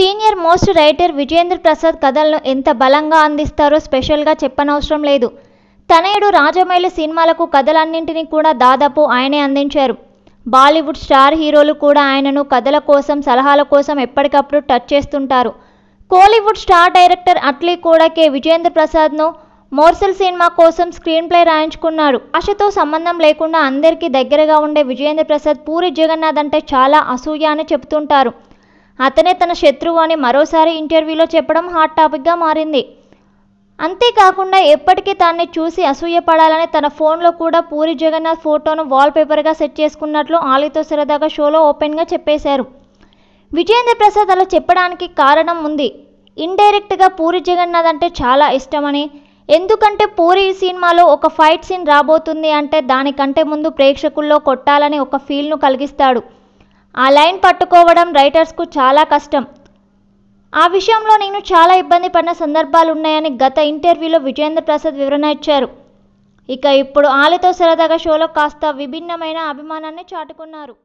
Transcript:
senior most writer Vijayendra Prasad కథలను ఎంత బలంగా అందిస్తారో స్పెషల్గా చెప్పనవసరం లేదు తనయుడు రాజమౌళి సినిమాలకు కథలన్నింటినీ కూడా దాదాపు ఆయనే అందించారు బాలీవుడ్ స్టార్ హీరోలు కూడా ఆయనను కథల కోసం సలహాల కోసం ఎప్పటికప్పుడు టచ్ చేస్తుంటారు కోలీవుడ్ స్టార్ డైరెక్టర్ అట్లీ కూడా కె విజయేంద్ర ప్రసాద్ను మోర్సల్ సినిమా కోసం స్క్రీన్ ప్లే రాయించుకున్నాడు ఆశతో సంబంధం లేకుండా అందరికీ దగ్గరగా ఉండే విజయేంద్ర ప్రసాద్ పూరి జగన్నాథ్ అంటే చాలా అసూయ అని చెబుతుంటారు అతనే తన శత్రువు అని మరోసారి ఇంటర్వ్యూలో చెప్పడం హాట్ టాపిక్గా మారింది అంతేకాకుండా ఎప్పటికీ తాన్ని చూసి అసూయపడాలని తన ఫోన్లో కూడా పూరి జగన్నాథ్ ఫోటోను వాల్పేపర్గా సెట్ చేసుకున్నట్లు ఆలితో సరదాగా షోలో ఓపెన్గా చెప్పేశారు విజయేంద్ర ప్రసాద్ అలా చెప్పడానికి కారణం ఉంది ఇండైరెక్ట్గా పూరి జగన్నాథ్ అంటే చాలా ఇష్టమని ఎందుకంటే పూరి సినిమాలో ఒక ఫైట్ సీన్ రాబోతుంది అంటే దానికంటే ముందు ప్రేక్షకుల్లో కొట్టాలని ఒక ఫీల్ను కలిగిస్తాడు ఆ లైన్ పట్టుకోవడం రైటర్స్కు చాలా కష్టం ఆ విషయంలో నేను చాలా ఇబ్బంది పడిన సందర్భాలు ఉన్నాయని గత ఇంటర్వ్యూలో విజేంద్ర ప్రసాద్ వివరణ ఇచ్చారు ఇక ఇప్పుడు ఆలితో సరదాగా షోలో కాస్త విభిన్నమైన అభిమానాన్ని చాటుకున్నారు